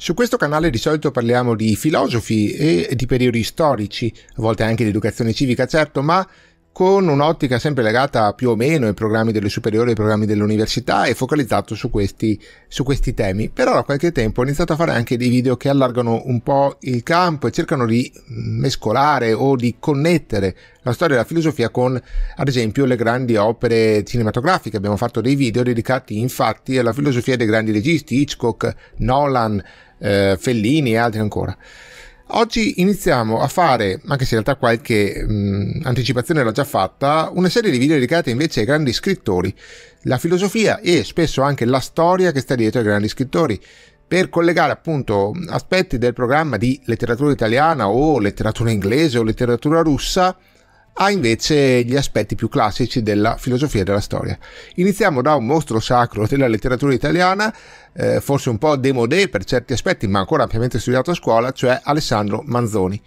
Su questo canale di solito parliamo di filosofi e di periodi storici, a volte anche di educazione civica certo, ma con un'ottica sempre legata più o meno ai programmi delle superiori, ai programmi dell'università e focalizzato su questi, su questi temi. Però da qualche tempo ho iniziato a fare anche dei video che allargano un po' il campo e cercano di mescolare o di connettere la storia della filosofia con, ad esempio, le grandi opere cinematografiche. Abbiamo fatto dei video dedicati infatti alla filosofia dei grandi registi, Hitchcock, Nolan, eh, Fellini e altri ancora. Oggi iniziamo a fare, anche se in realtà qualche mh, anticipazione l'ho già fatta, una serie di video dedicate invece ai grandi scrittori, la filosofia e spesso anche la storia che sta dietro ai grandi scrittori, per collegare appunto aspetti del programma di letteratura italiana o letteratura inglese o letteratura russa ha invece gli aspetti più classici della filosofia e della storia. Iniziamo da un mostro sacro della letteratura italiana, eh, forse un po' demodé per certi aspetti, ma ancora ampiamente studiato a scuola, cioè Alessandro Manzoni.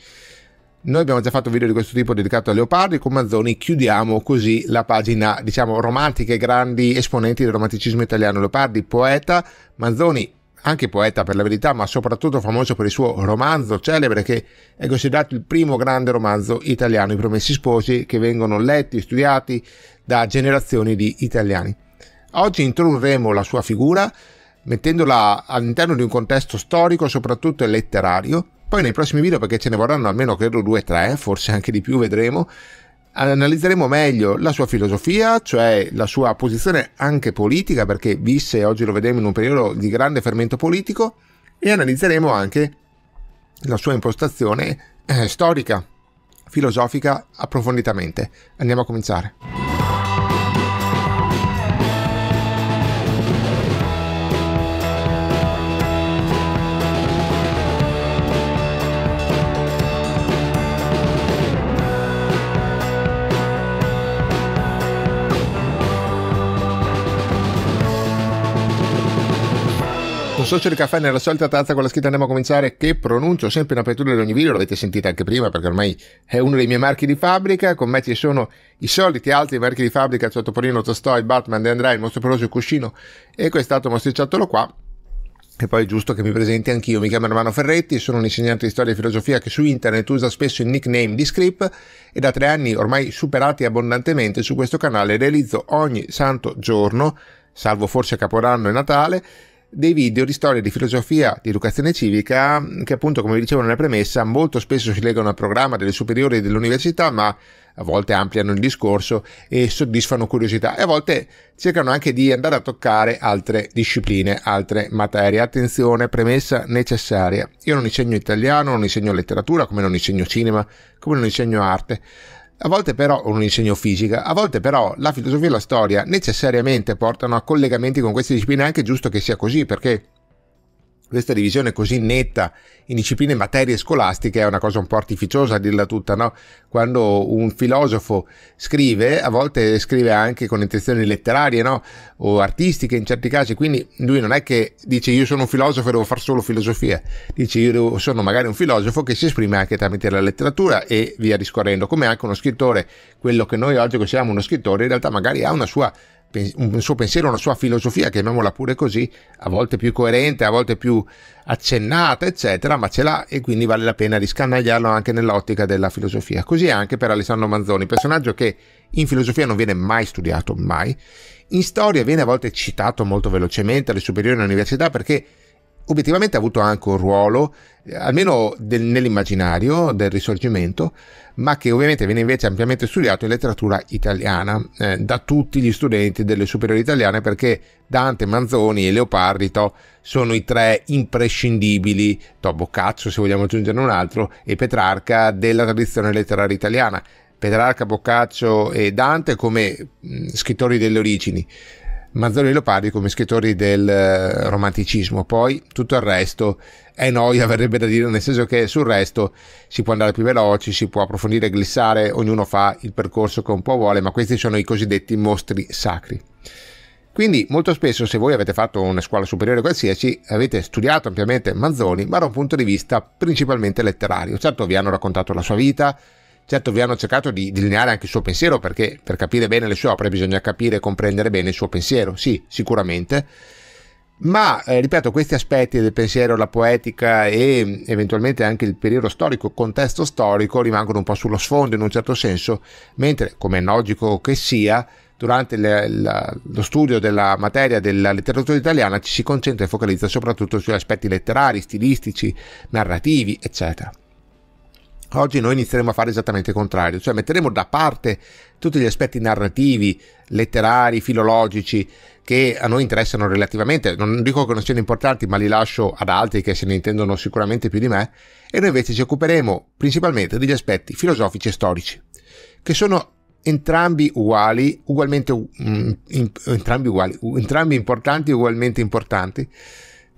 Noi abbiamo già fatto un video di questo tipo dedicato a Leopardi, con Manzoni chiudiamo così la pagina, diciamo, romantica e grandi esponenti del romanticismo italiano. Leopardi, poeta, Manzoni, anche poeta per la verità, ma soprattutto famoso per il suo romanzo celebre che è considerato il primo grande romanzo italiano, I Promessi Sposi, che vengono letti, e studiati da generazioni di italiani. Oggi introdurremo la sua figura mettendola all'interno di un contesto storico, soprattutto letterario. Poi nei prossimi video, perché ce ne vorranno almeno credo due o tre, forse anche di più, vedremo, analizzeremo meglio la sua filosofia, cioè la sua posizione anche politica, perché visse, oggi lo vedremo in un periodo di grande fermento politico, e analizzeremo anche la sua impostazione eh, storica, filosofica approfonditamente. Andiamo a cominciare. un socio di caffè nella solita tazza con la scritta andiamo a cominciare che pronuncio sempre in apertura di ogni video, l'avete sentita anche prima perché ormai è uno dei miei marchi di fabbrica, con me ci sono i soliti altri marchi di fabbrica, cioè Topolino, Tostoi, Batman, De Andrea, il mostro peloso, il cuscino e quest'altro mostricciattolo qua. E poi è giusto che mi presenti anch'io, mi chiamo Romano Ferretti, sono un insegnante di storia e filosofia che su internet usa spesso il nickname di script e da tre anni ormai superati abbondantemente su questo canale realizzo ogni santo giorno, salvo forse Caporanno e Natale, dei video di storia, di filosofia, di educazione civica, che appunto, come vi dicevo nella premessa, molto spesso si legano al programma delle superiori e dell'università, ma a volte ampliano il discorso e soddisfano curiosità e a volte cercano anche di andare a toccare altre discipline, altre materie. Attenzione, premessa necessaria. Io non insegno italiano, non insegno letteratura, come non insegno cinema, come non insegno arte. A volte però, non insegno fisica, a volte però la filosofia e la storia necessariamente portano a collegamenti con queste discipline, anche giusto che sia così, perché questa divisione così netta in discipline e materie scolastiche è una cosa un po' artificiosa a dirla tutta, no? Quando un filosofo scrive, a volte scrive anche con intenzioni letterarie, no? O artistiche in certi casi, quindi lui non è che dice io sono un filosofo e devo fare solo filosofia, dice io sono magari un filosofo che si esprime anche tramite la letteratura e via discorrendo, come anche uno scrittore, quello che noi oggi consideriamo uno scrittore in realtà magari ha una sua un suo pensiero, una sua filosofia, chiamiamola pure così, a volte più coerente, a volte più accennata, eccetera, ma ce l'ha e quindi vale la pena riscandagliarlo anche nell'ottica della filosofia. Così anche per Alessandro Manzoni, personaggio che in filosofia non viene mai studiato, mai. In storia viene a volte citato molto velocemente alle superiori all'università perché obiettivamente ha avuto anche un ruolo, eh, almeno del, nell'immaginario del risorgimento, ma che ovviamente viene invece ampiamente studiato in letteratura italiana eh, da tutti gli studenti delle superiori italiane perché Dante, Manzoni e Leopardito sono i tre imprescindibili, to, Boccaccio se vogliamo aggiungerne un altro, e Petrarca della tradizione letteraria italiana. Petrarca, Boccaccio e Dante come mh, mm, scrittori delle origini. Manzoni e Leopardi come scrittori del eh, romanticismo, poi tutto il resto è noia, verrebbe da dire, nel senso che sul resto si può andare più veloci, si può approfondire, glissare, ognuno fa il percorso che un po' vuole, ma questi sono i cosiddetti mostri sacri. Quindi molto spesso se voi avete fatto una scuola superiore qualsiasi avete studiato ampiamente Manzoni, ma da un punto di vista principalmente letterario. Certo vi hanno raccontato la sua vita, Certo, vi hanno cercato di delineare anche il suo pensiero perché per capire bene le sue opere bisogna capire e comprendere bene il suo pensiero, sì, sicuramente. Ma, eh, ripeto, questi aspetti del pensiero, la poetica e mm, eventualmente anche il periodo storico, il contesto storico, rimangono un po' sullo sfondo in un certo senso, mentre, come è logico che sia, durante le, la, lo studio della materia della letteratura italiana ci si concentra e focalizza soprattutto sugli aspetti letterari, stilistici, narrativi, eccetera. Oggi noi inizieremo a fare esattamente il contrario, cioè metteremo da parte tutti gli aspetti narrativi, letterari, filologici che a noi interessano relativamente, non dico che non siano importanti, ma li lascio ad altri che se ne intendono sicuramente più di me, e noi invece ci occuperemo principalmente degli aspetti filosofici e storici, che sono entrambi uguali, ugualmente, um, in, entrambi uguali, entrambi importanti ugualmente importanti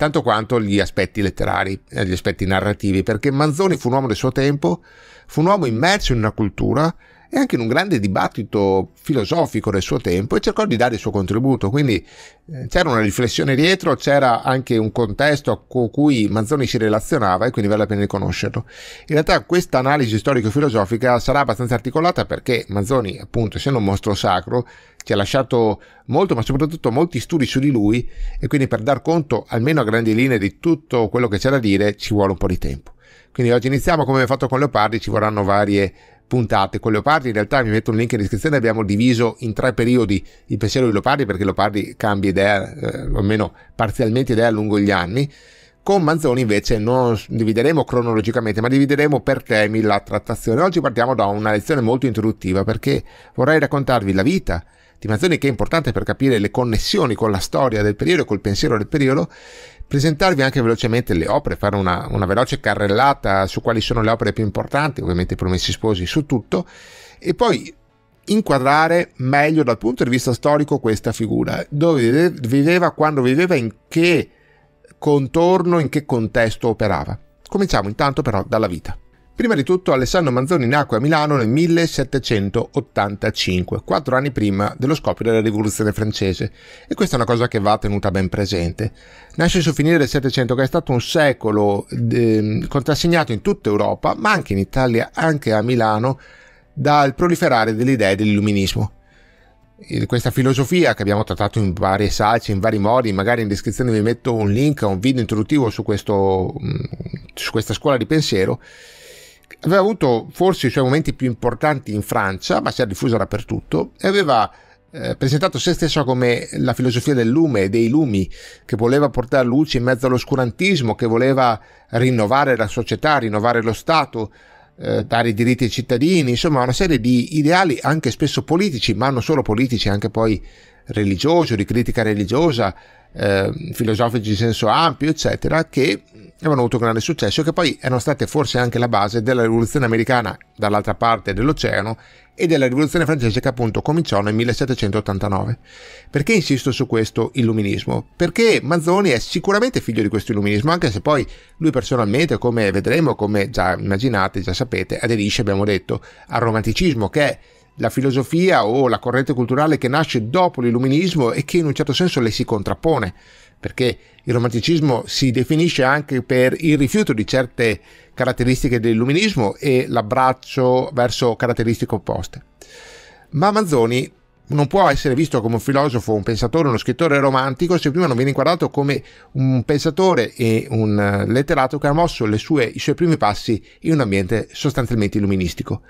tanto quanto gli aspetti letterari, eh, gli aspetti narrativi, perché Manzoni fu un uomo del suo tempo, fu un uomo immerso in una cultura e anche in un grande dibattito filosofico del suo tempo e cercò di dare il suo contributo. Quindi eh, c'era una riflessione dietro, c'era anche un contesto con cui Manzoni si relazionava e quindi vale la pena riconoscerlo. In realtà questa analisi storico-filosofica sarà abbastanza articolata perché Manzoni, appunto, essendo un mostro sacro, ci ha lasciato molto, ma soprattutto molti studi su di lui e quindi per dar conto, almeno a grandi linee, di tutto quello che c'è da dire ci vuole un po' di tempo. Quindi oggi iniziamo come abbiamo fatto con Leopardi, ci vorranno varie puntate con Leopardi. In realtà vi metto un link in descrizione, abbiamo diviso in tre periodi il pensiero di Leopardi perché Leopardi cambia idea, eh, o almeno parzialmente idea lungo gli anni. Con Manzoni invece non divideremo cronologicamente, ma divideremo per temi la trattazione. Oggi partiamo da una lezione molto introduttiva perché vorrei raccontarvi la vita, di Mazzoni che è importante per capire le connessioni con la storia del periodo, col pensiero del periodo, presentarvi anche velocemente le opere, fare una, una veloce carrellata su quali sono le opere più importanti, ovviamente i Promessi Sposi su tutto, e poi inquadrare meglio dal punto di vista storico questa figura, dove viveva, quando viveva, in che contorno, in che contesto operava. Cominciamo intanto però dalla vita. Prima di tutto Alessandro Manzoni nacque a Milano nel 1785, quattro anni prima dello scoppio della rivoluzione francese e questa è una cosa che va tenuta ben presente. Nasce sul finire del Settecento che è stato un secolo eh, contrassegnato in tutta Europa ma anche in Italia, anche a Milano, dal proliferare delle idee dell'illuminismo. Questa filosofia che abbiamo trattato in varie salce, in vari modi, magari in descrizione vi metto un link a un video introduttivo su, questo, mm, su questa scuola di pensiero, aveva avuto forse i suoi momenti più importanti in Francia, ma si è diffuso dappertutto, e aveva eh, presentato se stesso come la filosofia del lume dei lumi, che voleva portare luce in mezzo all'oscurantismo, che voleva rinnovare la società, rinnovare lo Stato, eh, dare i diritti ai cittadini, insomma una serie di ideali anche spesso politici, ma non solo politici, anche poi religioso, di critica religiosa, eh, filosofici di senso ampio, eccetera, che avevano avuto grande successo e che poi erano state forse anche la base della rivoluzione americana dall'altra parte dell'oceano e della rivoluzione francese che appunto cominciò nel 1789. Perché insisto su questo illuminismo? Perché Manzoni è sicuramente figlio di questo illuminismo, anche se poi lui personalmente, come vedremo, come già immaginate, già sapete, aderisce, abbiamo detto, al romanticismo che è la filosofia o la corrente culturale che nasce dopo l'illuminismo e che in un certo senso le si contrappone, perché il romanticismo si definisce anche per il rifiuto di certe caratteristiche dell'illuminismo e l'abbraccio verso caratteristiche opposte. Ma Manzoni non può essere visto come un filosofo, un pensatore, uno scrittore romantico se prima non viene inquadrato come un pensatore e un eh, letterato che ha mosso sue, i suoi primi passi in un ambiente sostanzialmente illuministico.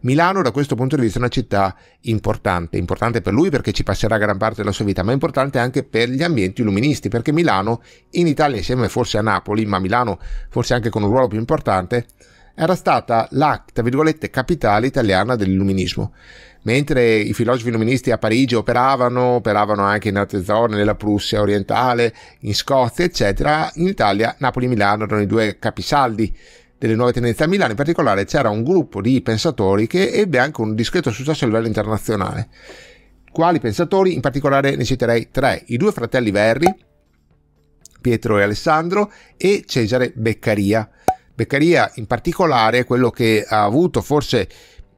Milano da questo punto di vista è una città importante, importante per lui perché ci passerà gran parte della sua vita, ma importante anche per gli ambienti illuministi, perché Milano in Italia insieme forse a Napoli, ma Milano forse anche con un ruolo più importante, era stata la, capitale italiana dell'illuminismo mentre i filosofi illuministi a Parigi operavano, operavano anche in altre zone, nella Prussia orientale, in Scozia, eccetera, in Italia Napoli e Milano erano i due capisaldi delle nuove tendenze. A Milano in particolare c'era un gruppo di pensatori che ebbe anche un discreto successo a livello internazionale. Quali pensatori? In particolare ne citerei tre, i due fratelli Verri, Pietro e Alessandro, e Cesare Beccaria. Beccaria in particolare è quello che ha avuto forse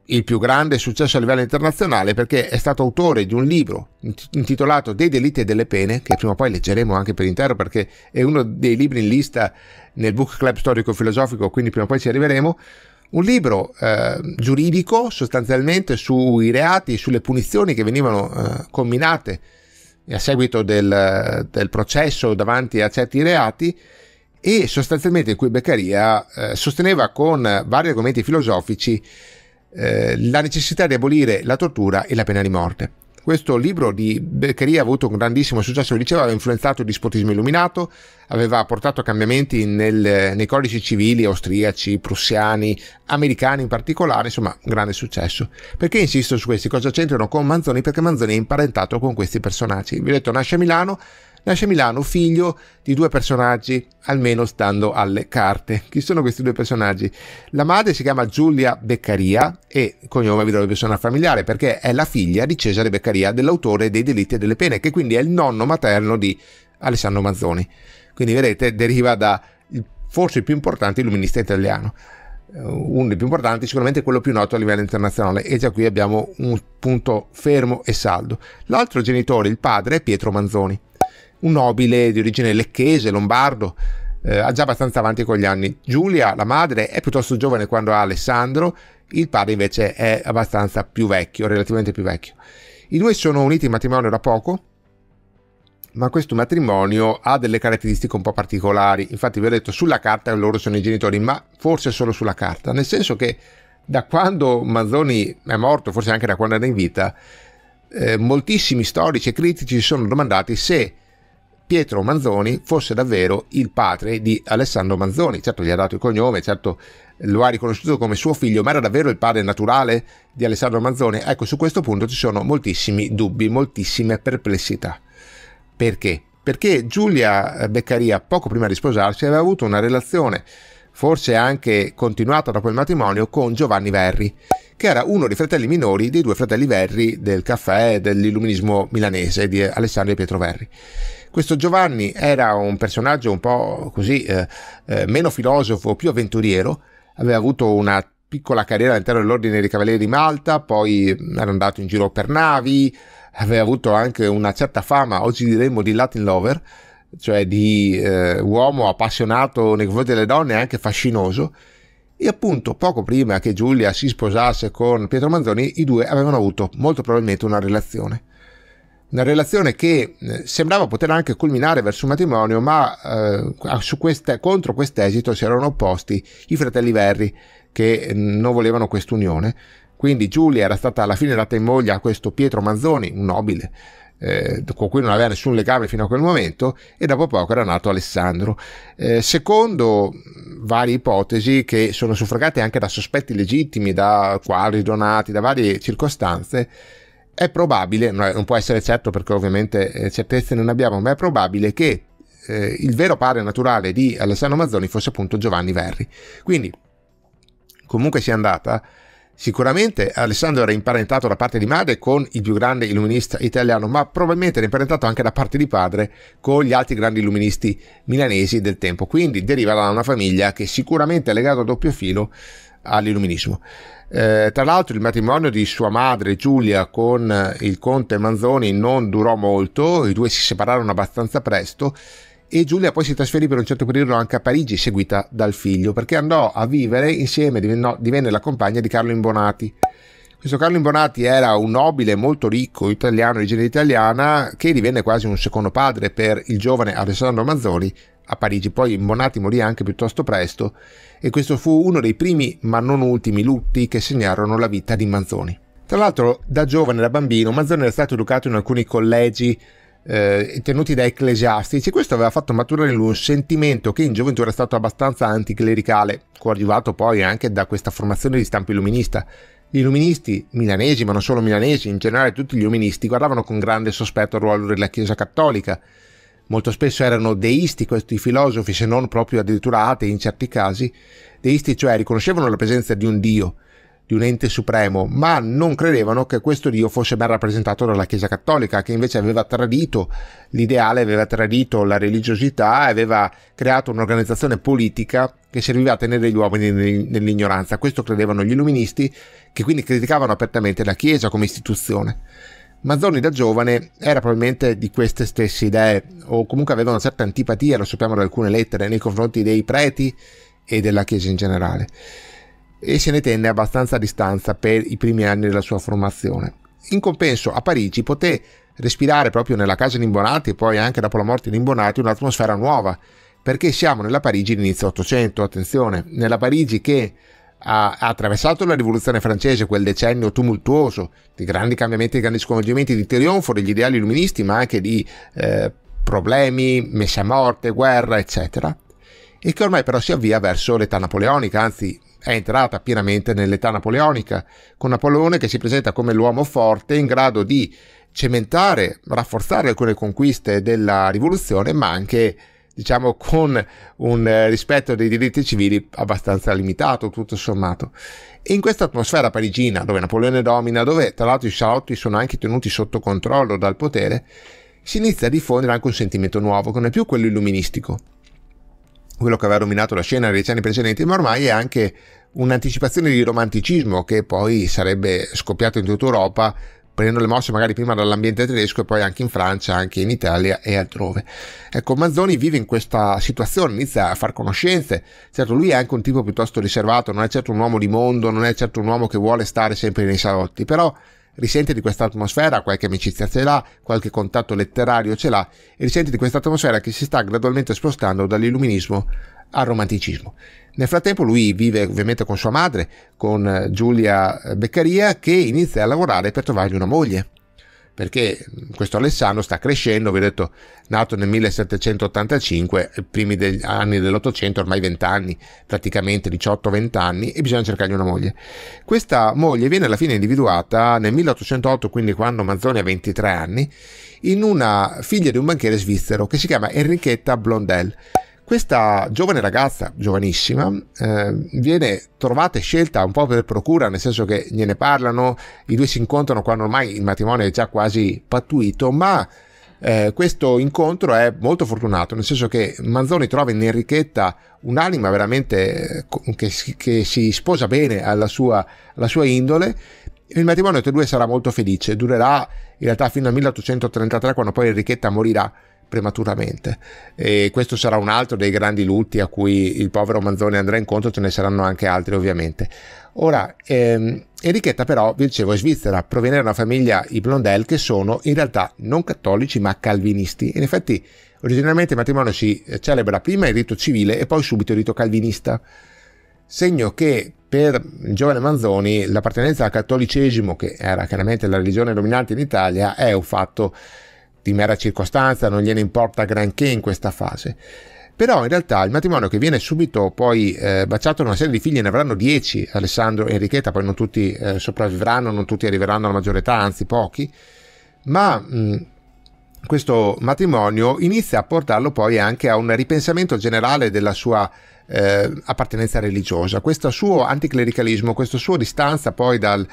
il più grande successo a livello internazionale perché è stato autore di un libro intitolato Dei delitti e delle pene, che prima o poi leggeremo anche per intero perché è uno dei libri in lista nel book club storico-filosofico, quindi prima o poi ci arriveremo. Un libro eh, giuridico sostanzialmente sui reati, sulle punizioni che venivano eh, combinate a seguito del, del, processo davanti a certi reati e sostanzialmente in cui Beccaria eh, sosteneva con vari argomenti filosofici eh, la necessità di abolire la tortura e la pena di morte. Questo libro di Beccaria ha avuto un grandissimo successo, lo dicevo, aveva influenzato il dispotismo illuminato, aveva portato cambiamenti nel, nei codici civili austriaci, prussiani, americani in particolare, insomma, un grande successo. Perché insisto su questi? Cosa c'entrano con Manzoni? Perché Manzoni è imparentato con questi personaggi. Vi ho detto, nasce a Milano, nasce a Milano figlio di due personaggi, almeno stando alle carte. Chi sono questi due personaggi? La madre si chiama Giulia Beccaria e cognome vi do la persona familiare perché è la figlia di Cesare Beccaria, dell'autore dei delitti e delle pene, che quindi è il nonno materno di Alessandro Manzoni. Quindi vedete, deriva da forse il più importante illuminista italiano eh, uno dei più importanti, sicuramente quello più noto a livello internazionale e già qui abbiamo un punto fermo e saldo. L'altro genitore, il padre, è Pietro Manzoni un nobile di origine lecchese, lombardo, eh, già abbastanza avanti con gli anni. Giulia, la madre, è piuttosto giovane quando ha Alessandro, il padre invece è abbastanza più vecchio, relativamente più vecchio. I due sono uniti in matrimonio da poco, ma questo matrimonio ha delle caratteristiche un po' particolari. Infatti vi ho detto, sulla carta loro sono i genitori, ma forse solo sulla carta, nel senso che da quando Manzoni è morto, forse anche da quando era in vita, eh, moltissimi storici e critici si sono domandati se Pietro Manzoni fosse davvero il padre di Alessandro Manzoni. Certo gli ha dato il cognome, certo lo ha riconosciuto come suo figlio, ma era davvero il padre naturale di Alessandro Manzoni? Ecco, su questo punto ci sono moltissimi dubbi, moltissime perplessità. Perché? Perché Giulia eh, Beccaria, poco prima di sposarsi, aveva avuto una relazione, forse anche continuata dopo il matrimonio, con Giovanni Verri, che era uno dei fratelli minori dei due fratelli Verri del caffè dell'illuminismo milanese di Alessandro e Pietro Verri questo Giovanni era un personaggio un po' così, eh, eh, meno filosofo, più avventuriero, aveva avuto una piccola carriera all'interno dell'Ordine dei Cavalieri di Malta, poi era andato in giro per navi, aveva avuto anche una certa fama, oggi diremmo di Latin Lover, cioè di eh, uomo appassionato nei confronti delle donne e anche fascinoso. E appunto poco prima che Giulia si sposasse con Pietro Manzoni, i due avevano avuto molto probabilmente una relazione una relazione che eh, sembrava poter anche culminare verso un matrimonio, ma eh, su queste, contro quest'esito si erano opposti i fratelli Verri, che eh, non volevano quest'unione. Quindi Giulia era stata alla fine data in moglie a questo Pietro Manzoni, un nobile, eh, con cui non aveva nessun legame fino a quel momento, e dopo poco era nato Alessandro. Eh, secondo varie ipotesi che sono suffragate anche da sospetti legittimi, da quadri donati, da varie circostanze, è probabile, non può essere certo perché ovviamente eh, certezze non abbiamo, ma è probabile che eh, il vero padre naturale di Alessandro Mazzoni fosse appunto Giovanni Verri. Quindi, comunque sia andata, sicuramente Alessandro era imparentato da parte di madre con il più grande illuminista italiano, ma probabilmente era imparentato anche da parte di padre con gli altri grandi illuministi milanesi del tempo. Quindi deriva da una famiglia che sicuramente è legata a doppio filo all'illuminismo. Eh, tra l'altro il matrimonio di sua madre Giulia con eh, il conte Manzoni non durò molto, i due si separarono abbastanza presto e Giulia poi si trasferì per un certo periodo anche a Parigi seguita dal figlio perché andò a vivere insieme, divenne, divenne la compagna di Carlo Imbonati. Questo Carlo Imbonati era un nobile molto ricco italiano di genere italiana che divenne quasi un secondo padre per il giovane Alessandro Manzoni a Parigi. Poi Imbonati morì anche piuttosto presto e questo fu uno dei primi, ma non ultimi, lutti che segnarono la vita di Manzoni. Tra l'altro, da giovane, da bambino, Manzoni era stato educato in alcuni collegi eh, tenuti da ecclesiastici e questo aveva fatto maturare in lui un sentimento che in gioventù era stato abbastanza anticlericale, coadiuvato poi anche da questa formazione di stampo illuminista. Gli illuministi milanesi, ma non solo milanesi, in generale tutti gli illuministi, guardavano con grande sospetto il ruolo della Chiesa cattolica molto spesso erano deisti questi filosofi, se non proprio addirittura atei in certi casi, deisti cioè riconoscevano la presenza di un Dio, di un ente supremo, ma non credevano che questo Dio fosse ben rappresentato dalla Chiesa Cattolica, che invece aveva tradito l'ideale, aveva tradito la religiosità e aveva creato un'organizzazione politica che serviva a tenere gli uomini nell'ignoranza. Questo credevano gli illuministi, che quindi criticavano apertamente la Chiesa come istituzione. Mazzoni da giovane era probabilmente di queste stesse idee, o comunque aveva una certa antipatia, lo sappiamo da alcune lettere, nei confronti dei preti e della Chiesa in generale, e se ne tenne abbastanza a distanza per i primi anni della sua formazione. In compenso, a Parigi poté respirare proprio nella casa di Imbonati e poi anche dopo la morte di Imbonati un'atmosfera nuova, perché siamo nella Parigi d'inizio inizio 800, attenzione, nella Parigi che ha, attraversato la rivoluzione francese, quel decennio tumultuoso di grandi cambiamenti, di grandi sconvolgimenti, di trionfo degli ideali illuministi, ma anche di eh, problemi, messa a morte, guerra, eccetera, e che ormai però si avvia verso l'età napoleonica, anzi è entrata pienamente nell'età napoleonica, con Napoleone che si presenta come l'uomo forte in grado di cementare, rafforzare alcune conquiste della rivoluzione, ma anche diciamo con un eh, rispetto dei diritti civili abbastanza limitato, tutto sommato. E in questa atmosfera parigina, dove Napoleone domina, dove tra l'altro i salotti sono anche tenuti sotto controllo dal potere, si inizia a diffondere anche un sentimento nuovo, che non è più quello illuministico, quello che aveva dominato la scena negli anni precedenti, ma ormai è anche un'anticipazione di romanticismo che poi sarebbe scoppiato in tutta Europa prendendo le mosse magari prima dall'ambiente tedesco e poi anche in Francia, anche in Italia e altrove. Ecco, Manzoni vive in questa situazione, inizia a far conoscenze. Certo, lui è anche un tipo piuttosto riservato, non è certo un uomo di mondo, non è certo un uomo che vuole stare sempre nei salotti, però risente di questa atmosfera, qualche amicizia ce l'ha, qualche contatto letterario ce l'ha e risente di questa atmosfera che si sta gradualmente spostando dall'illuminismo al romanticismo. Nel frattempo lui vive ovviamente con sua madre, con eh, Giulia eh, Beccaria, che inizia a lavorare per trovargli una moglie perché mm, questo Alessandro sta crescendo, vi ho detto, nato nel 1785, eh, primi degli anni dell'Ottocento, ormai 20 anni, praticamente 18-20 anni, e bisogna cercargli una moglie. Questa moglie viene alla fine individuata nel 1808, quindi quando Manzoni ha 23 anni, in una figlia di un banchiere svizzero che si chiama Enrichetta Blondel. Questa giovane ragazza, giovanissima, eh, viene trovata e scelta un po' per procura, nel senso che gliene parlano, i due si incontrano quando ormai il matrimonio è già quasi pattuito, ma eh, questo incontro è molto fortunato, nel senso che Manzoni trova in Enrichetta un'anima veramente eh, che, che si sposa bene alla sua, alla sua indole. Il matrimonio tra i due sarà molto felice, durerà in realtà fino al 1833 quando poi Enrichetta morirà prematuramente. E questo sarà un altro dei grandi lutti a cui il povero Manzoni andrà incontro, ce ne saranno anche altri ovviamente. Ora, ehm, Enrichetta però, vi dicevo, è svizzera, proviene da una famiglia, i Blondel, che sono in realtà non cattolici ma calvinisti. In effetti, originariamente il matrimonio si celebra prima il rito civile e poi subito il rito calvinista. Segno che per il giovane Manzoni l'appartenenza al cattolicesimo, che era chiaramente la religione dominante in Italia, è un fatto di mera circostanza, non gliene importa granché in questa fase. Però in realtà il matrimonio che viene subito poi eh, baciato da una serie di figli, ne avranno dieci, Alessandro e Enrichetta, poi non tutti eh, sopravvivranno, non tutti arriveranno alla maggiore età, anzi pochi, ma mh, mm, questo matrimonio inizia a portarlo poi anche a un ripensamento generale della sua eh, appartenenza religiosa, questo suo anticlericalismo, questo suo distanza poi dal,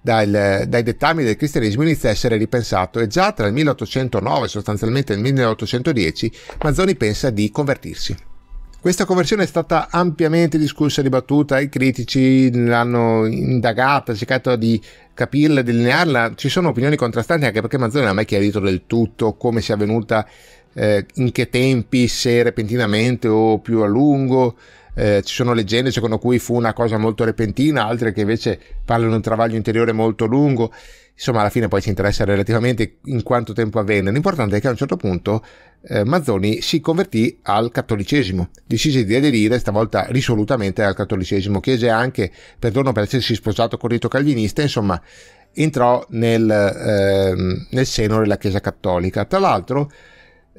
dal, dai dettami del cristianesimo inizia a essere ripensato e già tra il 1809 e sostanzialmente il 1810 Manzoni pensa di convertirsi. Questa conversione è stata ampiamente discussa e dibattuta, i critici l'hanno indagata, cercato di capirla, delinearla, ci sono opinioni contrastanti anche perché Manzoni non ha mai chiarito del tutto come sia avvenuta, eh, in che tempi, se repentinamente o più a lungo, eh, ci sono leggende secondo cui fu una cosa molto repentina, altre che invece parlano di un travaglio interiore molto lungo. Insomma, alla fine poi ci interessa relativamente in quanto tempo avvenne. L'importante è che a un certo punto eh, Mazzoni si convertì al cattolicesimo, decise di aderire stavolta risolutamente al cattolicesimo, chiese anche perdono per essersi sposato con rito calvinista, insomma, entrò nel, eh, nel seno della Chiesa cattolica. Tra l'altro,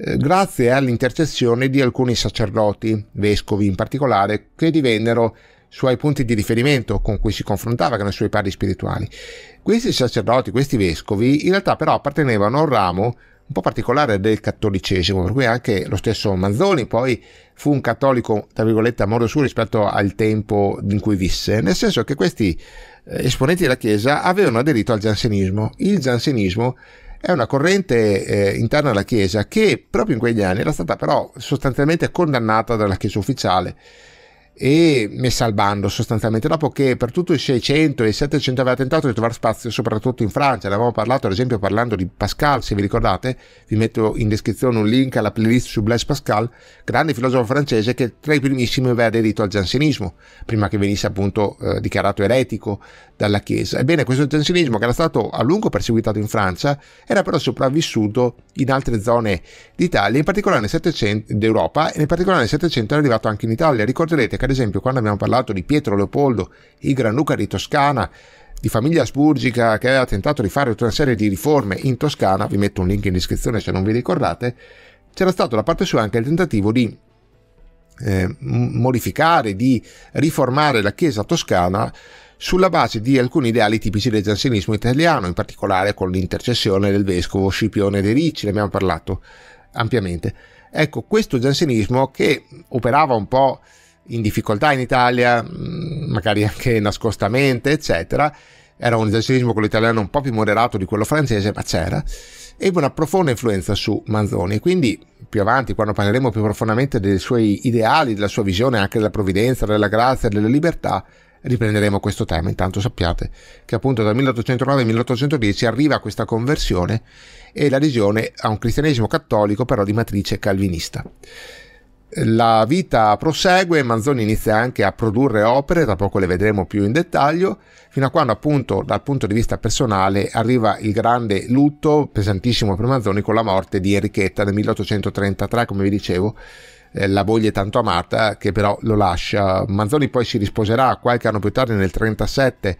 eh, grazie all'intercessione di alcuni sacerdoti, vescovi in particolare, che divennero suoi punti di riferimento con cui si confrontava, che erano i suoi pari spirituali. Questi sacerdoti, questi vescovi, in realtà però appartenevano a un ramo un po' particolare del cattolicesimo, per cui anche lo stesso Manzoni poi fu un cattolico, tra virgolette, a modo suo rispetto al tempo in cui visse, nel senso che questi eh, esponenti della Chiesa avevano aderito al giansenismo. Il giansenismo è una corrente eh, interna alla Chiesa che proprio in quegli anni era stata però sostanzialmente condannata dalla Chiesa ufficiale e messa al bando sostanzialmente dopo che per tutto il 600 e il 700 aveva tentato di trovare spazio soprattutto in Francia ne avevamo parlato ad esempio parlando di Pascal se vi ricordate vi metto in descrizione un link alla playlist su Blaise Pascal grande filosofo francese che tra i primissimi aveva aderito al giansenismo prima che venisse appunto eh, dichiarato eretico dalla Chiesa ebbene questo giansenismo che era stato a lungo perseguitato in Francia era però sopravvissuto in altre zone d'Italia in particolare nel 700 d'Europa e in particolare nel 700 era arrivato anche in Italia ricorderete che ad esempio quando abbiamo parlato di Pietro Leopoldo, il Granduca di Toscana, di famiglia asburgica che aveva tentato di fare tutta una serie di riforme in Toscana, vi metto un link in descrizione se non vi ricordate, c'era stato da parte sua anche il tentativo di eh, modificare, di riformare la Chiesa toscana sulla base di alcuni ideali tipici del giansenismo italiano, in particolare con l'intercessione del vescovo Scipione De Ricci, ne abbiamo parlato ampiamente. Ecco, questo giansenismo che operava un po' in difficoltà in Italia, mm, magari anche nascostamente, eccetera. Era un esercizio con l'italiano un po' più moderato di quello francese, ma c'era. Ebbe una profonda influenza su Manzoni. Quindi, più avanti, quando parleremo più profondamente dei suoi ideali, della sua visione anche della provvidenza, della grazia, della libertà, riprenderemo questo tema. Intanto sappiate che appunto dal 1809 al 1810 arriva questa conversione e l'adesione a un cristianesimo cattolico però di matrice calvinista. La vita prosegue, Manzoni inizia anche a produrre opere, tra poco le vedremo più in dettaglio, fino a quando appunto dal punto di vista personale arriva il grande lutto pesantissimo per Manzoni con la morte di Enrichetta nel 1833, come vi dicevo, eh, la moglie tanto amata che però lo lascia. Manzoni poi si risposerà qualche anno più tardi nel 1937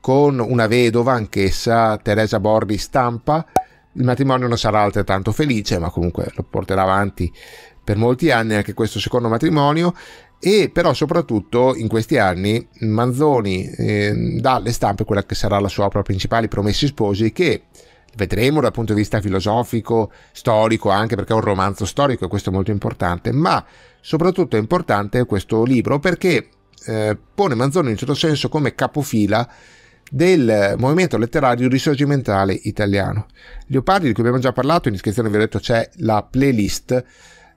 con una vedova anch'essa, Teresa Borri Stampa, il matrimonio non sarà altrettanto felice, ma comunque lo porterà avanti per molti anni anche questo secondo matrimonio e però soprattutto in questi anni Manzoni eh, dà alle stampe quella che sarà la sua opera principale, Promessi Sposi, che vedremo dal punto di vista filosofico, storico anche perché è un romanzo storico e questo è molto importante, ma soprattutto è importante questo libro perché eh, pone Manzoni in un certo senso come capofila del movimento letterario risorgimentale italiano. Leopardi, di cui abbiamo già parlato, in descrizione vi ho detto c'è la playlist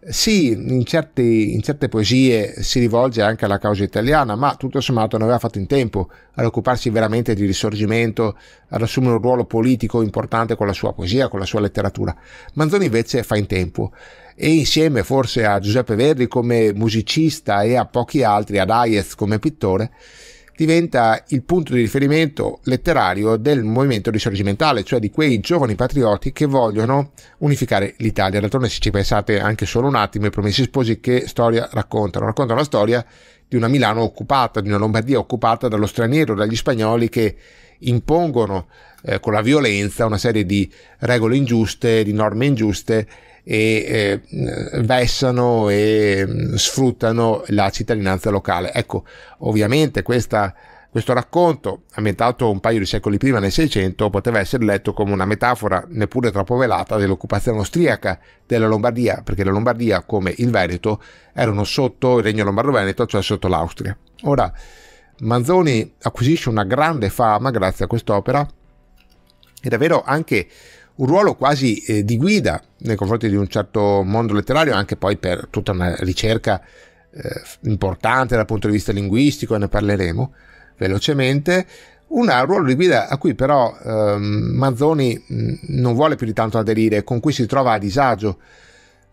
sì, in, certi, in, certe poesie si rivolge anche alla causa italiana, ma tutto sommato non aveva fatto in tempo ad occuparsi veramente di risorgimento, ad assumere un ruolo politico importante con la sua poesia, con la sua letteratura. Manzoni invece fa in tempo e insieme forse a Giuseppe Verdi come musicista e a pochi altri, ad Hayez come pittore, diventa il punto di riferimento letterario del movimento risorgimentale, cioè di quei giovani patrioti che vogliono unificare l'Italia. D'altronde se ci pensate anche solo un attimo, i promessi sposi che storia raccontano? Raccontano la storia di una Milano occupata, di una Lombardia occupata dallo straniero, dagli spagnoli che impongono eh, con la violenza una serie di regole ingiuste, di norme ingiuste e eh, vessano e mm, sfruttano la cittadinanza locale. Ecco, ovviamente questa, questo racconto, ambientato un paio di secoli prima nel Seicento, poteva essere letto come una metafora neppure troppo velata dell'occupazione austriaca della Lombardia, perché la Lombardia, come il Veneto, erano sotto il regno lombardo-veneto, cioè sotto l'Austria. Ora, Manzoni acquisisce una grande fama grazie a quest'opera e davvero anche un ruolo quasi eh, di guida nei confronti di un certo mondo letterario, anche poi per tutta una ricerca eh, importante dal punto di vista linguistico, ne parleremo velocemente. Un ruolo di guida a cui però ehm, Manzoni mh, mm, non vuole più di tanto aderire, con cui si trova a disagio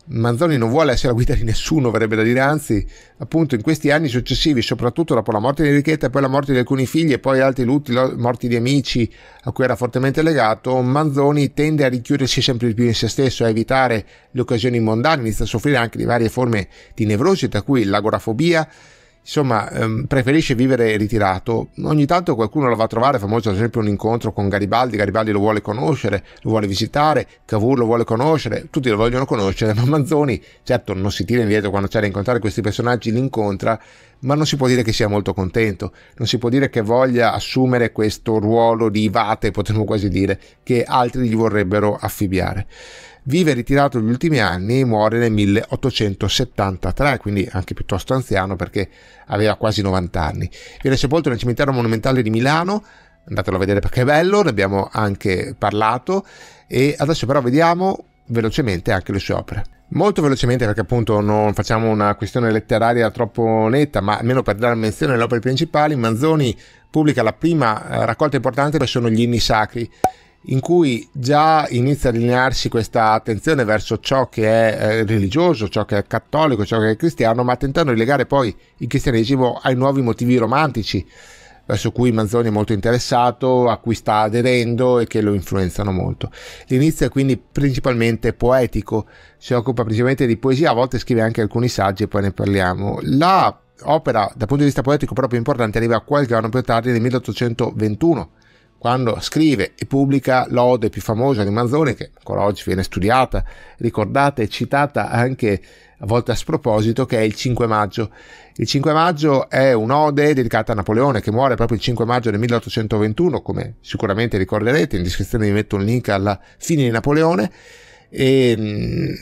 Manzoni non vuole essere la guida di nessuno, verrebbe da dire, anzi, appunto in questi anni successivi, soprattutto dopo la morte di Enrichetta e poi la morte di alcuni figli e poi altri lutti, morti di amici a cui era fortemente legato, Manzoni tende a richiudersi sempre di più in se stesso, a evitare le occasioni mondane, inizia a soffrire anche di varie forme di nevrosi, tra cui l'agorafobia, insomma, ehm, preferisce vivere ritirato. Ogni tanto qualcuno lo va a trovare, famoso ad esempio un incontro con Garibaldi, Garibaldi lo vuole conoscere, lo vuole visitare, Cavour lo vuole conoscere, tutti lo vogliono conoscere, ma Manzoni, certo, non si tira indietro quando c'è da incontrare questi personaggi, li incontra, ma non si può dire che sia molto contento, non si può dire che voglia assumere questo ruolo di vate, potremmo quasi dire, che altri gli vorrebbero affibbiare. Vive ritirato negli ultimi anni, e muore nel 1873, quindi anche piuttosto anziano perché aveva quasi 90 anni. Viene sepolto nel cimitero monumentale di Milano, andatelo a vedere perché è bello, ne abbiamo anche parlato e adesso però vediamo velocemente anche le sue opere. Molto velocemente perché appunto non facciamo una questione letteraria troppo netta, ma almeno per dare menzione alle opere principali, Manzoni pubblica la prima eh, raccolta importante che sono gli inni sacri in cui già inizia a allinearsi questa attenzione verso ciò che è eh, religioso, ciò che è cattolico, ciò che è cristiano, ma tentando di legare poi il cristianesimo ai nuovi motivi romantici, verso cui Manzoni è molto interessato, a cui sta aderendo e che lo influenzano molto. L'inizio è quindi principalmente poetico, si occupa principalmente di poesia, a volte scrive anche alcuni saggi e poi ne parliamo. La opera, dal punto di vista poetico, proprio importante, arriva qualche anno più tardi, nel 1821 quando scrive e pubblica l'ode più famosa di Manzoni, che ancora oggi viene studiata, ricordata e citata anche a volte a sproposito, che è il 5 maggio. Il 5 maggio è un'ode dedicata a Napoleone, che muore proprio il 5 maggio del 1821, come sicuramente ricorderete, in descrizione vi metto un link alla fine di Napoleone, e, mm,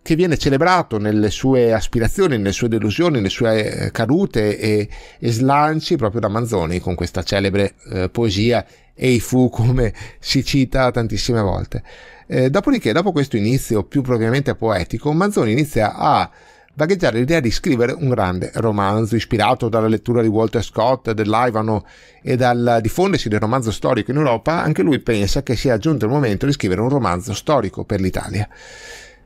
che viene celebrato nelle sue aspirazioni, nelle sue delusioni, nelle sue eh, cadute e, e slanci proprio da Manzoni con questa celebre eh, poesia e i fu come si cita tantissime volte. Eh, dopodiché, dopo questo inizio più propriamente poetico, Manzoni inizia a vagheggiare l'idea di scrivere un grande romanzo ispirato dalla lettura di Walter Scott, dell'Ivano e dal diffondersi del romanzo storico in Europa, anche lui pensa che sia giunto il momento di scrivere un romanzo storico per l'Italia.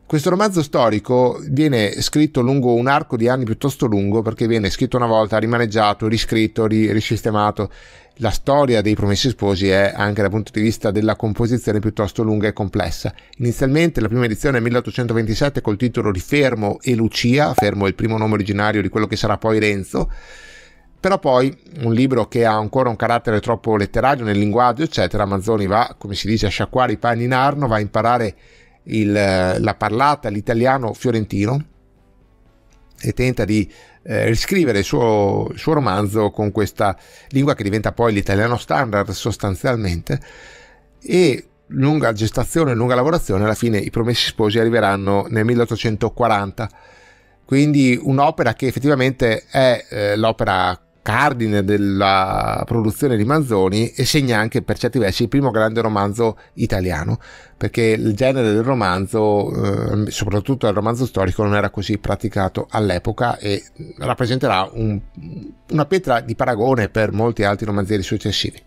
Questo romanzo storico viene scritto lungo un arco di anni piuttosto lungo perché viene scritto una volta, rimaneggiato, riscritto, risistemato. La storia dei Promessi Sposi è, anche dal punto di vista della composizione, piuttosto lunga e complessa. Inizialmente la prima edizione è 1827 col titolo di Fermo e Lucia, Fermo è il primo nome originario di quello che sarà poi Renzo, però poi un libro che ha ancora un carattere troppo letterario nel linguaggio, eccetera, Manzoni va, come si dice, a sciacquare i panni in arno, va a imparare il, eh, la parlata all'italiano fiorentino e tenta di eh, riscrivere il suo, il suo, romanzo con questa lingua che diventa poi l'italiano standard sostanzialmente e lunga gestazione, lunga lavorazione, alla fine i promessi sposi arriveranno nel 1840, quindi un'opera che effettivamente è eh, l'opera cardine della produzione di Manzoni e segna anche per certi versi il primo grande romanzo italiano, perché il genere del romanzo, eh, soprattutto il romanzo storico, non era così praticato all'epoca e rappresenterà un, una pietra di paragone per molti altri romanzieri successivi.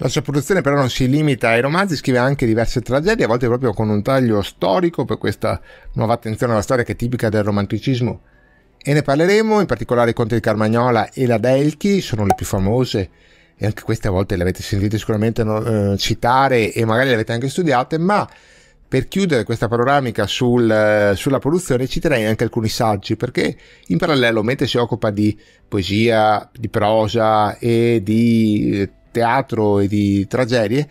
La sua produzione però non si limita ai romanzi, scrive anche diverse tragedie, a volte proprio con un taglio storico per questa nuova attenzione alla storia che è tipica del romanticismo e ne parleremo, in particolare i conti di Carmagnola e la Delchi sono le più famose e anche queste a volte le avete sentite sicuramente no, eh, citare e magari le avete anche studiate, ma per chiudere questa panoramica sul, eh, sulla produzione citerei anche alcuni saggi perché in parallelo mentre si occupa di poesia, di prosa e di eh, teatro e di tragedie,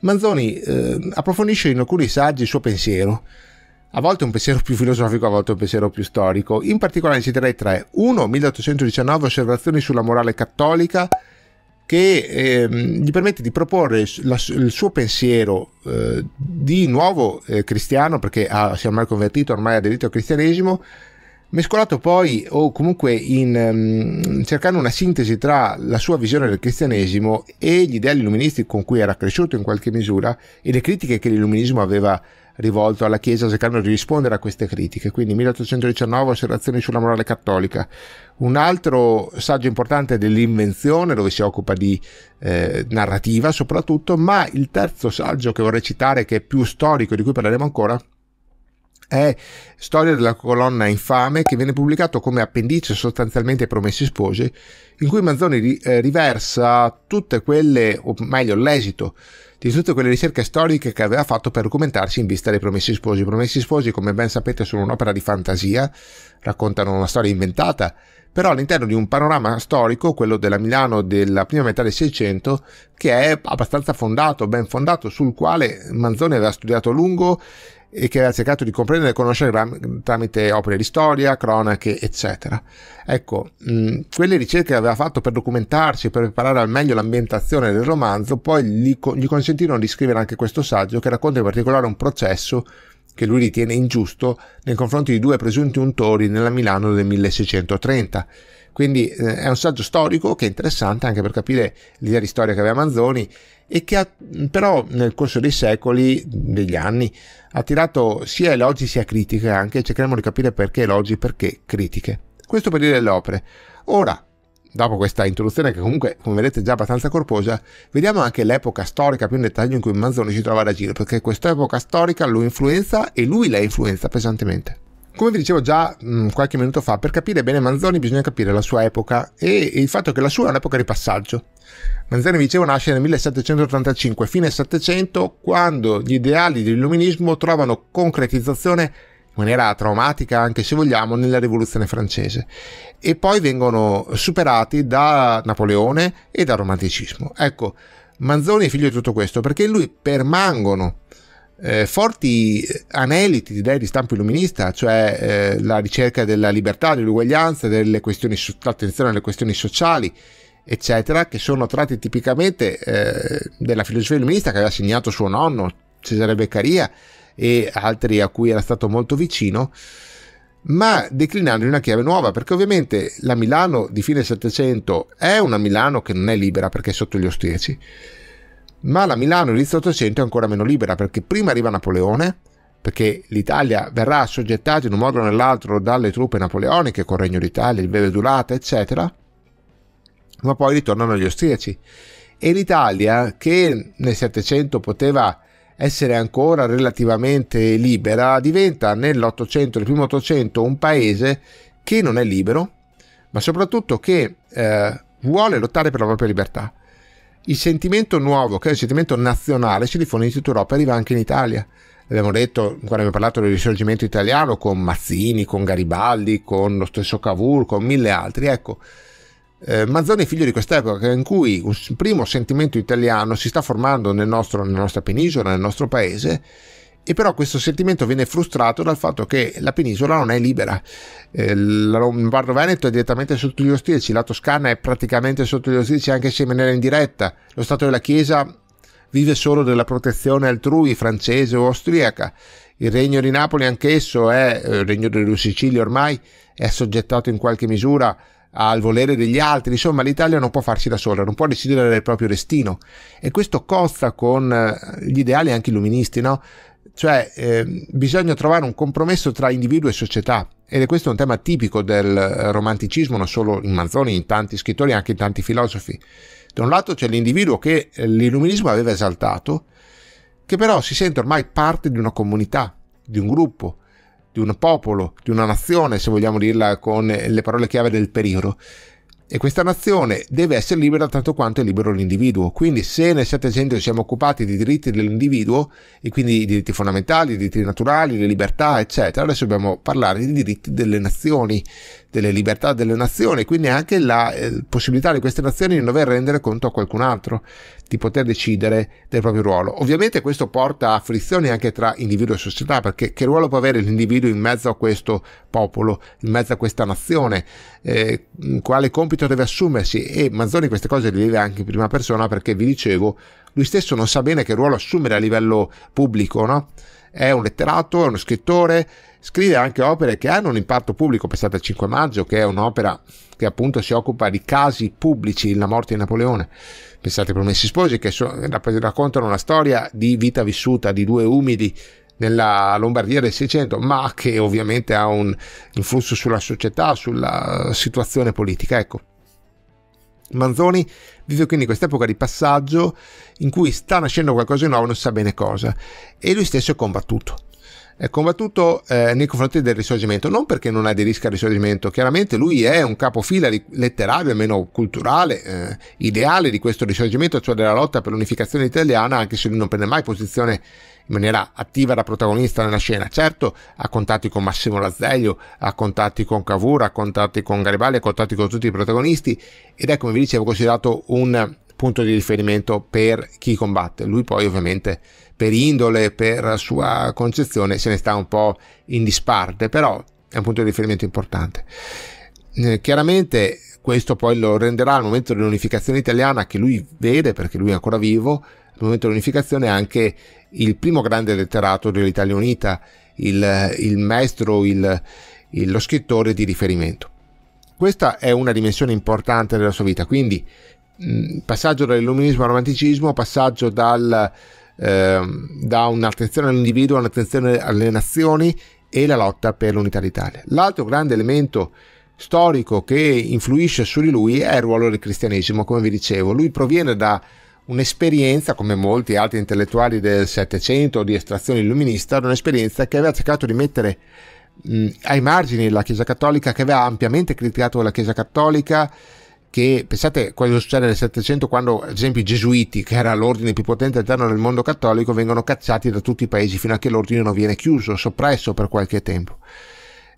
Manzoni eh, approfondisce in alcuni saggi il suo pensiero a volte un pensiero più filosofico, a volte un pensiero più storico. In particolare ne citerei tre. Uno, 1819 osservazioni sulla morale cattolica, che ehm, gli permette di proporre la, il suo pensiero eh, di nuovo eh, cristiano, perché ha, si è ormai convertito, ormai ha aderito al cristianesimo, mescolato poi o comunque in, um, cercando una sintesi tra la sua visione del cristianesimo e gli ideali illuministi con cui era cresciuto in qualche misura e le critiche che l'illuminismo aveva rivolto alla Chiesa cercando di rispondere a queste critiche, quindi 1819 Osservazioni sulla morale cattolica. Un altro saggio importante è dell'invenzione, dove si occupa di eh, narrativa soprattutto, ma il terzo saggio che vorrei citare, che è più storico, di cui parleremo ancora, è Storia della colonna infame che viene pubblicato come appendice sostanzialmente ai Promessi Sposi, in cui Manzoni ri- eh, riversa tutte quelle, o meglio l'esito di tutte quelle ricerche storiche che aveva fatto per documentarsi in vista dei Promessi Sposi. I Promessi Sposi, come ben sapete, sono un'opera di fantasia, raccontano una storia inventata, però all'interno di un panorama storico, quello della Milano della prima metà del Seicento, che è abbastanza fondato, ben fondato, sul quale Manzoni aveva studiato a lungo e che aveva cercato di comprendere e conoscere tramite opere di storia, cronache, eccetera. Ecco, mh, mm, quelle ricerche che aveva fatto per documentarsi, e per preparare al meglio l'ambientazione del romanzo, poi gli, gli consentirono di scrivere anche questo saggio che racconta in particolare un processo che lui ritiene ingiusto nei confronti di due presunti untori nella Milano del 1630. Quindi eh, è un saggio storico che è interessante anche per capire l'idea di storia che aveva Manzoni e che ha, però nel corso dei secoli, degli anni, ha tirato sia elogi sia critiche anche, cercheremo di capire perché elogi perché critiche. Questo per dire le opere. Ora, dopo questa introduzione che comunque, come vedete, è già abbastanza corposa, vediamo anche l'epoca storica più in dettaglio in cui Manzoni si trova ad agire, perché quest'epoca storica lo influenza e lui la influenza pesantemente. Come vi dicevo già mh, mm, qualche minuto fa, per capire bene Manzoni bisogna capire la sua epoca e, e il fatto che la sua è un'epoca di passaggio. Manzoni, vi dicevo, nasce nel 1785, fine Settecento, quando gli ideali dell'illuminismo trovano concretizzazione in maniera traumatica, anche se vogliamo, nella rivoluzione francese e poi vengono superati da Napoleone e dal romanticismo. Ecco, Manzoni è figlio di tutto questo perché in lui permangono eh, forti aneliti direi, di stampo illuminista, cioè eh, la ricerca della libertà, dell'uguaglianza, dell'attenzione alle questioni sociali, eccetera, che sono tratti tipicamente eh, della filosofia illuminista che aveva segnato suo nonno, Cesare Beccaria, e altri a cui era stato molto vicino, ma declinando in una chiave nuova, perché ovviamente la Milano di fine Settecento è una Milano che non è libera perché è sotto gli austriaci ma la Milano inizio 800 è ancora meno libera perché prima arriva Napoleone, perché l'Italia verrà assoggettata in un modo o nell'altro dalle truppe napoleoniche, col Regno d'Italia, il Vevedurata, eccetera, ma poi ritornano gli austriaci. E l'Italia, che nel Settecento poteva essere ancora relativamente libera, diventa nell'Ottocento, nel primo Ottocento, un paese che non è libero, ma soprattutto che eh, vuole lottare per la propria libertà il sentimento nuovo, che è il sentimento nazionale, si diffonde in tutta Europa e arriva anche in Italia. Abbiamo detto, quando abbiamo parlato del risorgimento italiano, con Mazzini, con Garibaldi, con lo stesso Cavour, con mille altri. Ecco, eh, Manzoni è figlio di quest'epoca in cui un primo sentimento italiano si sta formando nel nostro, nella nostra penisola, nel nostro paese e però questo sentimento viene frustrato dal fatto che la penisola non è libera. Eh, la Lombardo Veneto è direttamente sotto gli ostici, la Toscana è praticamente sotto gli ostici anche se in maniera indiretta, lo Stato della Chiesa vive solo della protezione altrui francese o austriaca, il Regno di Napoli anch'esso è, eh, il Regno della Sicilia ormai, è soggettato in qualche misura al volere degli altri, insomma l'Italia non può farsi da sola, non può decidere del proprio destino e questo cozza con eh, gli ideali anche illuministi, no? Cioè eh, bisogna trovare un compromesso tra individuo e società ed è questo un tema tipico del eh, romanticismo, non solo in Manzoni, in tanti scrittori, anche in tanti filosofi. Da un lato c'è l'individuo che eh, l'illuminismo aveva esaltato, che però si sente ormai parte di una comunità, di un gruppo, di un popolo, di una nazione, se vogliamo dirla con eh, le parole chiave del periodo e questa nazione deve essere libera tanto quanto è libero l'individuo. Quindi se nel Settecento ci siamo occupati di diritti dell'individuo, e quindi i diritti fondamentali, i diritti naturali, le libertà, eccetera, adesso dobbiamo parlare di diritti delle nazioni, delle libertà delle nazioni, quindi anche la eh, possibilità di queste nazioni di non dover rendere conto a qualcun altro, di poter decidere del proprio ruolo. Ovviamente questo porta a frizioni anche tra individuo e società, perché che ruolo può avere l'individuo in mezzo a questo popolo, in mezzo a questa nazione, eh, quale compito deve assumersi e Manzoni queste cose le vive anche in prima persona perché vi dicevo, lui stesso non sa bene che ruolo assumere a livello pubblico, no? è un letterato, è uno scrittore, scrive anche opere che hanno un impatto pubblico, pensate al 5 maggio, che è un'opera che appunto si occupa di casi pubblici, la morte di Napoleone, pensate ai Promessi Sposi, che so, raccontano la storia di vita vissuta di due umidi nella Lombardia del 600, ma che ovviamente ha un influsso sulla società, sulla situazione politica. Ecco, Manzoni Vive quindi quest'epoca di passaggio in cui sta nascendo qualcosa di nuovo, non sa bene cosa, e lui stesso è combattuto è combattuto eh, nei confronti del risorgimento, non perché non aderisca al risorgimento, chiaramente lui è un capofila letterario, almeno culturale, eh, ideale di questo risorgimento, cioè della lotta per l'unificazione italiana, anche se lui non prende mai posizione in maniera attiva da protagonista nella scena. Certo, ha contatti con Massimo Lazzeglio, ha contatti con Cavour, ha contatti con Garibaldi, ha contatti con tutti i protagonisti ed è, come vi dicevo, considerato un punto di riferimento per chi combatte. Lui poi ovviamente per indole, per sua concezione, se ne sta un po' in disparte, però è un punto di riferimento importante. Eh, chiaramente questo poi lo renderà al momento dell'unificazione italiana, che lui vede perché lui è ancora vivo, al momento dell'unificazione anche il primo grande letterato dell'Italia Unita, il, il maestro, il, il, lo scrittore di riferimento. Questa è una dimensione importante della sua vita, quindi mh, mm, passaggio dall'illuminismo al romanticismo, passaggio dal Ehm, da un'attenzione all'individuo, un'attenzione alle nazioni e la lotta per l'unità d'Italia. L'altro grande elemento storico che influisce su di lui è il ruolo del cristianesimo, come vi dicevo. Lui proviene da un'esperienza, come molti altri intellettuali del Settecento di estrazione illuminista, un'esperienza che aveva cercato di mettere mh, ai margini la Chiesa Cattolica, che aveva ampiamente criticato la Chiesa Cattolica, che pensate cosa succede nel 700 quando ad esempio i gesuiti che era l'ordine più potente all'interno del mondo cattolico vengono cacciati da tutti i paesi fino a che l'ordine non viene chiuso, soppresso per qualche tempo.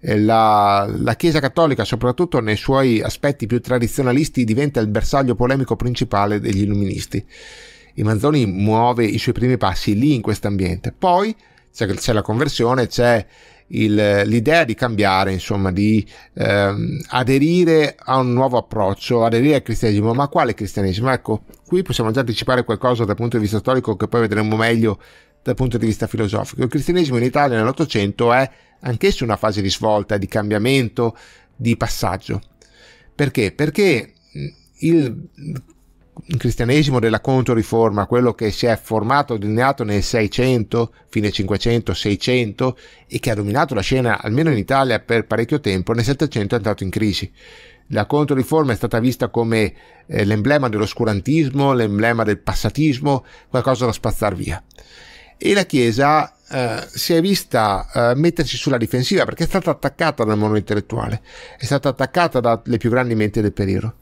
La, la, Chiesa cattolica, soprattutto nei suoi aspetti più tradizionalisti, diventa il bersaglio polemico principale degli illuministi. I Manzoni muove i suoi primi passi lì in questo ambiente. Poi c'è, c'è la conversione, c'è il, l'idea di cambiare, insomma, di ehm, aderire a un nuovo approccio, aderire al cristianesimo. Ma quale cristianesimo? Ecco, qui possiamo già anticipare qualcosa dal punto di vista storico che poi vedremo meglio dal punto di vista filosofico. Il cristianesimo in Italia nell'Ottocento è anch'esso una fase di svolta, di cambiamento, di passaggio. Perché? Perché il cristianesimo della controriforma, quello che si è formato, delineato nel 600, fine 500, 600 e che ha dominato la scena almeno in Italia per parecchio tempo, nel 700 è entrato in crisi. La controriforma è stata vista come eh, l'emblema dell'oscurantismo, l'emblema del passatismo, qualcosa da spazzare via. E la Chiesa eh, si è vista eh, mettersi sulla difensiva perché è stata attaccata dal mondo intellettuale, è stata attaccata dalle più grandi menti del periodo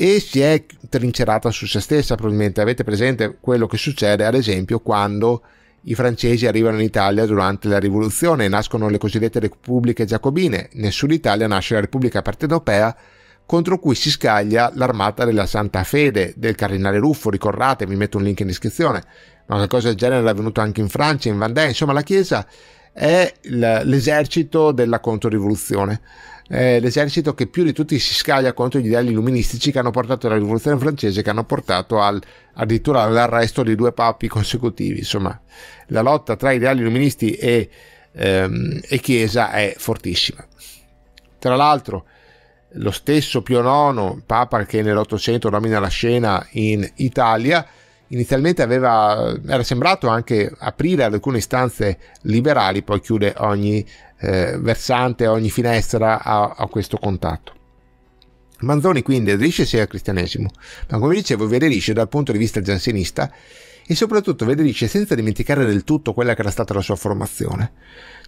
e si è trincerata su se stessa probabilmente. Avete presente quello che succede ad esempio quando i francesi arrivano in Italia durante la rivoluzione e nascono le cosiddette repubbliche giacobine. Nel sud Italia nasce la Repubblica Partitopea contro cui si scaglia l'armata della Santa Fede del cardinale Ruffo, ricordate, vi metto un link in descrizione, ma una cosa del genere era avvenuta anche in Francia, in Vendée, insomma la Chiesa è l'esercito della controrivoluzione eh, l'esercito che più di tutti si scaglia contro gli ideali illuministici che hanno portato alla rivoluzione francese, che hanno portato al, addirittura all'arresto di due papi consecutivi. Insomma, la lotta tra ideali illuministi e, ehm, e Chiesa è fortissima. Tra l'altro, lo stesso Pio IX, papa che nell'Ottocento domina la scena in Italia, inizialmente aveva, era sembrato anche aprire ad alcune istanze liberali, poi chiude ogni eh, versante, ogni finestra a, a questo contatto. Manzoni quindi aderisce sia al cristianesimo, ma come dicevo vi aderisce dal punto di vista giansenista e soprattutto vi aderisce senza dimenticare del tutto quella che era stata la sua formazione.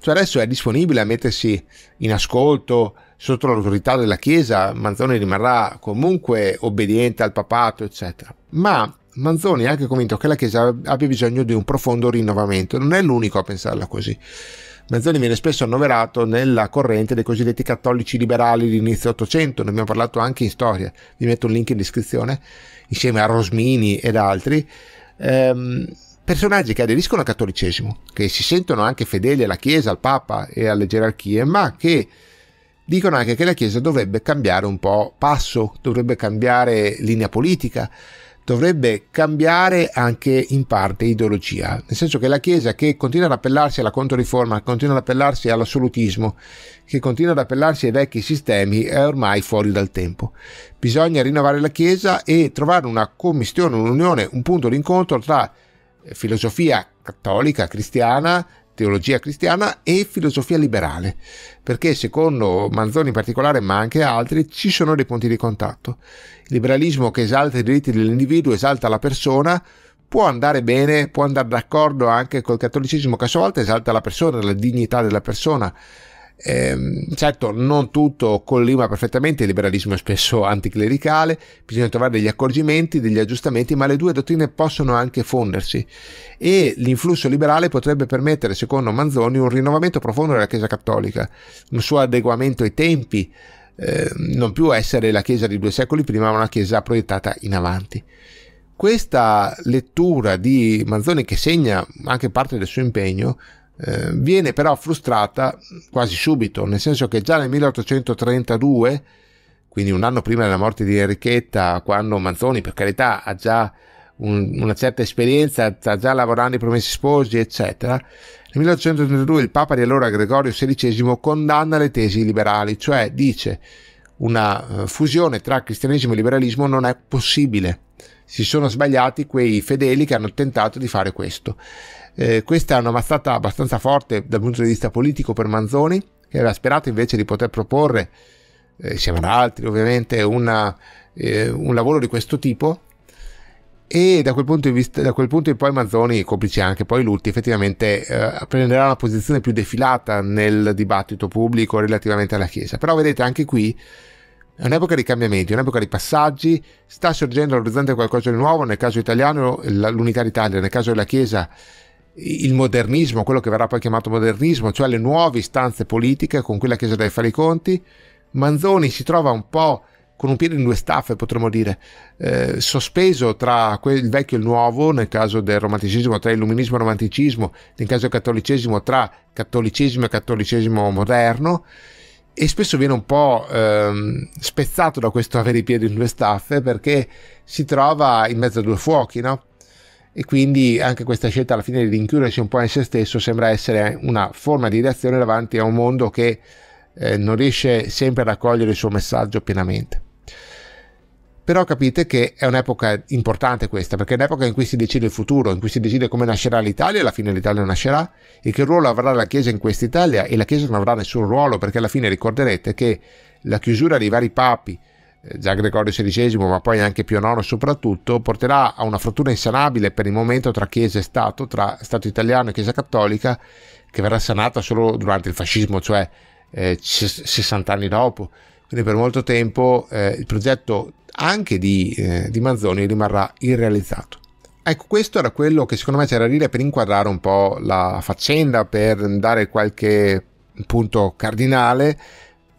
Cioè adesso è disponibile a mettersi in ascolto sotto l'autorità della Chiesa, Manzoni rimarrà comunque obbediente al papato, eccetera. Ma Manzoni è anche convinto che la Chiesa abbia bisogno di un profondo rinnovamento. Non è l'unico a pensarla così. Manzoni viene spesso annoverato nella corrente dei cosiddetti cattolici liberali di inizio Ottocento, ne abbiamo parlato anche in storia, vi metto un link in descrizione, insieme a Rosmini ed altri. Ehm, personaggi che aderiscono al cattolicesimo, che si sentono anche fedeli alla Chiesa, al Papa e alle gerarchie, ma che dicono anche che la Chiesa dovrebbe cambiare un po' passo, dovrebbe cambiare linea politica, dovrebbe cambiare anche in parte ideologia, nel senso che la Chiesa che continua ad appellarsi alla controriforma, continua ad appellarsi all'assolutismo, che continua ad appellarsi ai vecchi sistemi, è ormai fuori dal tempo. Bisogna rinnovare la Chiesa e trovare una commissione, un'unione, un punto d'incontro tra eh, filosofia cattolica, cristiana, teologia cristiana e filosofia liberale, perché secondo Manzoni in particolare, ma anche altri, ci sono dei punti di contatto. Il liberalismo che esalta i diritti dell'individuo, esalta la persona, può andare bene, può andare d'accordo anche col cattolicesimo che a sua volta esalta la persona, la dignità della persona. Eh, certo, non tutto collima perfettamente, il liberalismo è spesso anticlericale, bisogna trovare degli accorgimenti, degli aggiustamenti, ma le due dottrine possono anche fondersi e l'influsso liberale potrebbe permettere, secondo Manzoni, un rinnovamento profondo della Chiesa Cattolica, un suo adeguamento ai tempi, eh, non più essere la Chiesa di due secoli prima, ma una Chiesa proiettata in avanti questa lettura di Manzoni che segna anche parte del suo impegno eh, viene però frustrata quasi subito, nel senso che già nel 1832, quindi un anno prima della morte di Enrichetta, quando Manzoni per carità ha già un, una certa esperienza, sta già lavorando i promessi sposi, eccetera, nel 1832 il Papa di allora Gregorio XVI condanna le tesi liberali, cioè dice una eh, fusione tra cristianesimo e liberalismo non è possibile. Si sono sbagliati quei fedeli che hanno tentato di fare questo. Eh, questa è una mazzata abbastanza forte dal punto di vista politico per Manzoni, che aveva sperato invece di poter proporre, eh, insieme ad altri ovviamente, una, eh, un lavoro di questo tipo. E da quel, punto di vista, da quel punto in poi Manzoni, complice anche poi Lutti, effettivamente eh, prenderà una posizione più defilata nel dibattito pubblico relativamente alla Chiesa. Però vedete anche qui è un'epoca di cambiamenti, un'epoca di passaggi, sta sorgendo all'orizzonte qualcosa di nuovo, nel caso italiano l'unità d'Italia, nel caso della Chiesa il modernismo, quello che verrà poi chiamato modernismo, cioè le nuove istanze politiche con cui la Chiesa deve fare i conti, Manzoni si trova un po' con un piede in due staffe, potremmo dire, eh, sospeso tra il vecchio e il nuovo, nel caso del romanticismo, tra illuminismo e romanticismo, nel caso del cattolicesimo, tra cattolicesimo e cattolicesimo moderno, e spesso viene un po' ehm, spezzato da questo avere i piedi in due staffe perché si trova in mezzo a due fuochi, no? e quindi anche questa scelta alla fine di rinchiudersi un po' in se stesso sembra essere una forma di reazione davanti a un mondo che eh, non riesce sempre a raccogliere il suo messaggio pienamente. Però capite che è un'epoca importante questa, perché è un'epoca in cui si decide il futuro, in cui si decide come nascerà l'Italia, alla fine l'Italia nascerà, e che ruolo avrà la Chiesa in questa Italia, e la Chiesa non avrà nessun ruolo, perché alla fine ricorderete che la chiusura dei vari papi, Zagre eh, Gregorio XVI, ma poi anche Pio IX soprattutto, porterà a una frattura insanabile per il momento tra Chiesa e Stato, tra Stato italiano e Chiesa cattolica, che verrà sanata solo durante il fascismo, cioè eh, 60 anni dopo. Quindi per molto tempo eh, il progetto anche di, eh, di Manzoni rimarrà irrealizzato. Ecco, questo era quello che secondo me c'era da dire per inquadrare un po' la faccenda, per dare qualche punto cardinale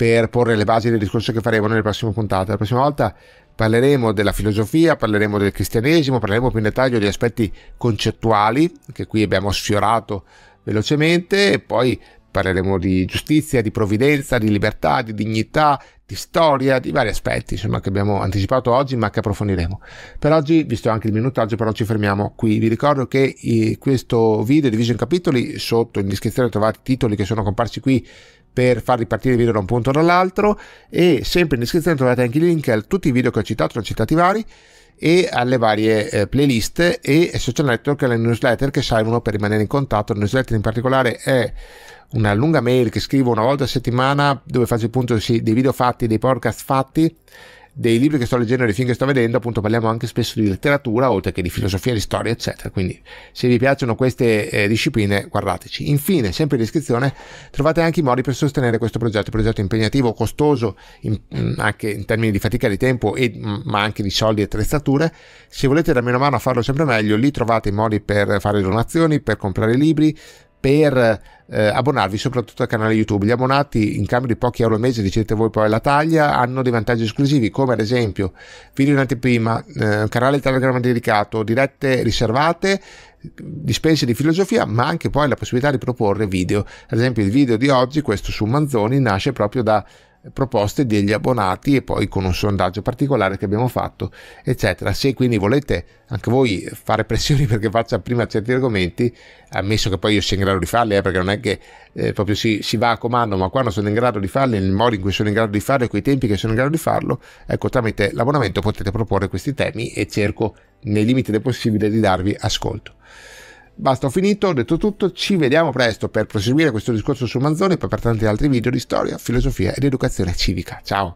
per porre le basi del discorso che faremo nelle prossime puntate. La prossima volta parleremo della filosofia, parleremo del cristianesimo, parleremo più in dettaglio di aspetti concettuali che qui abbiamo sfiorato velocemente e poi parleremo di giustizia, di provvidenza, di libertà, di dignità, di storia, di vari aspetti insomma, che abbiamo anticipato oggi ma che approfondiremo. Per oggi, visto anche il minutaggio, però ci fermiamo qui. Vi ricordo che eh, questo video è diviso in capitoli, sotto in descrizione trovate i titoli che sono comparsi qui per far ripartire il video da un punto o dall'altro e sempre in descrizione trovate anche i link a tutti i video che ho citato, ne ho citati vari e alle varie eh, playlist e social network e alle newsletter che servono per rimanere in contatto. La newsletter in particolare è una lunga mail che scrivo una volta a settimana dove faccio il punto sì, dei video fatti, dei podcast fatti dei libri che sto leggendo e dei film che sto vedendo, appunto parliamo anche spesso di letteratura, oltre che di filosofia, di storia, eccetera. Quindi se vi piacciono queste eh, discipline, guardateci. Infine, sempre in descrizione, trovate anche i modi per sostenere questo progetto, un progetto impegnativo, costoso, in, mm, anche in termini di fatica di tempo, e, mm, ma anche di soldi e attrezzature. Se volete darmi una mano a farlo sempre meglio, lì trovate i modi per fare donazioni, per comprare libri, per eh, abbonarvi soprattutto al canale YouTube. Gli abbonati in cambio di pochi euro al mese, dicete voi poi la taglia, hanno dei vantaggi esclusivi come ad esempio video in anteprima, eh, canale Telegram dedicato, dirette riservate, dispense di filosofia, ma anche poi la possibilità di proporre video. Ad esempio il video di oggi, questo su Manzoni, nasce proprio da proposte degli abbonati e poi con un sondaggio particolare che abbiamo fatto eccetera se quindi volete anche voi fare pressioni perché faccia prima certi argomenti ammesso che poi io sia in grado di farli eh, perché non è che eh, proprio si, si, va a comando ma quando sono in grado di farli nel modo in cui sono in grado di farlo e coi tempi che sono in grado di farlo ecco tramite l'abbonamento potete proporre questi temi e cerco nei limiti del possibile di darvi ascolto Basta, ho finito, ho detto tutto, ci vediamo presto per proseguire questo discorso su Manzoni e poi per tanti altri video di storia, filosofia ed educazione civica. Ciao!